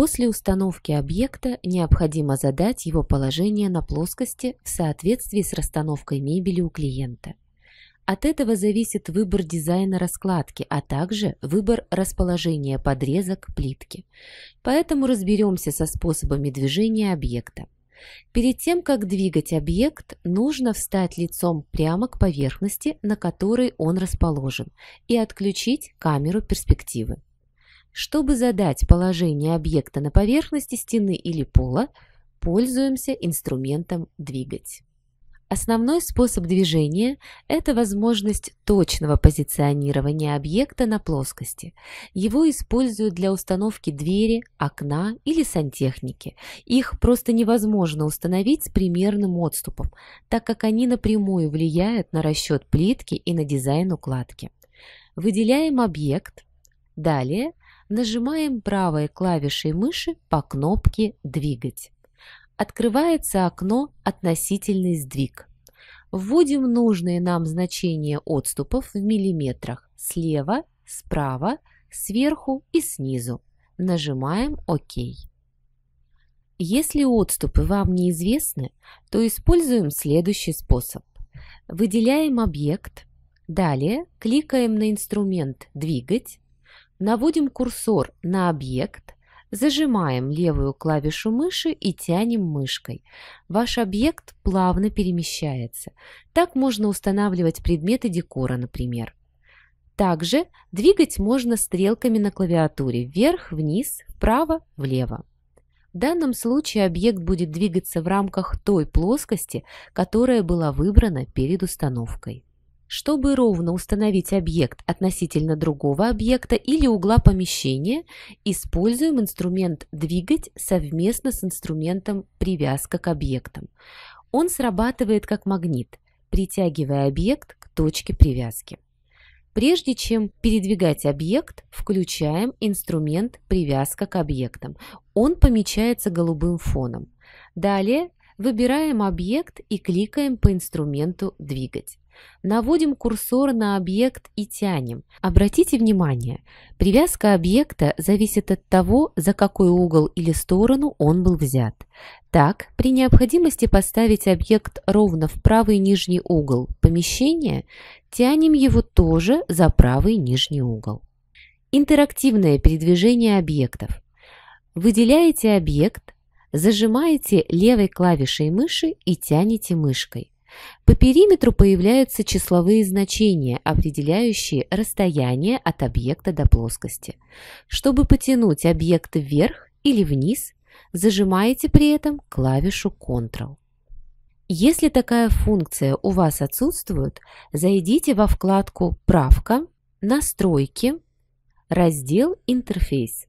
После установки объекта необходимо задать его положение на плоскости в соответствии с расстановкой мебели у клиента. От этого зависит выбор дизайна раскладки, а также выбор расположения подрезок плитки. Поэтому разберемся со способами движения объекта. Перед тем, как двигать объект, нужно встать лицом прямо к поверхности, на которой он расположен, и отключить камеру перспективы. Чтобы задать положение объекта на поверхности стены или пола, пользуемся инструментом «Двигать». Основной способ движения – это возможность точного позиционирования объекта на плоскости. Его используют для установки двери, окна или сантехники. Их просто невозможно установить с примерным отступом, так как они напрямую влияют на расчет плитки и на дизайн укладки. Выделяем объект. Далее нажимаем правой клавишей мыши по кнопке «Двигать». Открывается окно «Относительный сдвиг». Вводим нужные нам значения отступов в миллиметрах слева, справа, сверху и снизу. Нажимаем «Ок». Если отступы вам неизвестны, то используем следующий способ. Выделяем объект, далее кликаем на инструмент «Двигать», Наводим курсор на объект, зажимаем левую клавишу мыши и тянем мышкой. Ваш объект плавно перемещается. Так можно устанавливать предметы декора, например. Также двигать можно стрелками на клавиатуре вверх-вниз, вправо-влево. В данном случае объект будет двигаться в рамках той плоскости, которая была выбрана перед установкой. Чтобы ровно установить объект относительно другого объекта или угла помещения, используем инструмент «Двигать» совместно с инструментом «Привязка к объектам». Он срабатывает как магнит, притягивая объект к точке привязки. Прежде чем передвигать объект, включаем инструмент «Привязка к объектам». Он помечается голубым фоном. Далее выбираем объект и кликаем по инструменту «Двигать». Наводим курсор на объект и тянем. Обратите внимание, привязка объекта зависит от того, за какой угол или сторону он был взят. Так, при необходимости поставить объект ровно в правый нижний угол помещения, тянем его тоже за правый нижний угол. Интерактивное передвижение объектов. Выделяете объект, зажимаете левой клавишей мыши и тянете мышкой. По периметру появляются числовые значения, определяющие расстояние от объекта до плоскости. Чтобы потянуть объект вверх или вниз, зажимаете при этом клавишу Ctrl. Если такая функция у вас отсутствует, зайдите во вкладку «Правка», «Настройки», раздел «Интерфейс».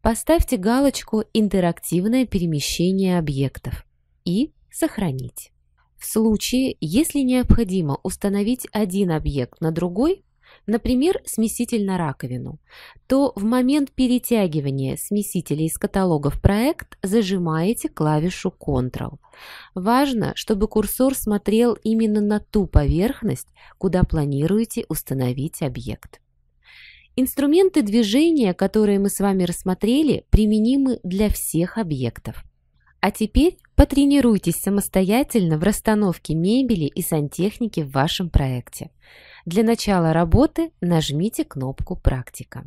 Поставьте галочку «Интерактивное перемещение объектов» и «Сохранить». В случае, если необходимо установить один объект на другой, например, смеситель на раковину, то в момент перетягивания смесителей из каталога в проект зажимаете клавишу Ctrl. Важно, чтобы курсор смотрел именно на ту поверхность, куда планируете установить объект. Инструменты движения, которые мы с вами рассмотрели, применимы для всех объектов. А теперь потренируйтесь самостоятельно в расстановке мебели и сантехники в вашем проекте. Для начала работы нажмите кнопку «Практика».